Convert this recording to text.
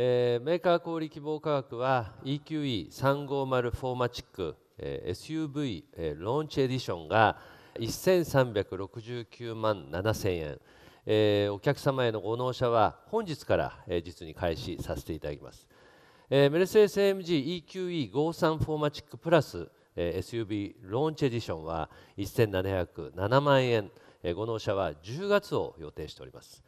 えー、メーカー小売希望価格は EQE350 フォーマチック、えー、SUV、えー、ローンチエディションが1369万7000円、えー、お客様へのご納車は本日から、えー、実に開始させていただきます、えー、メルセデス AMG EQE53 フォーマチックプラス、えー、SUV ローンチエディションは1707万円、えー、ご納車は10月を予定しております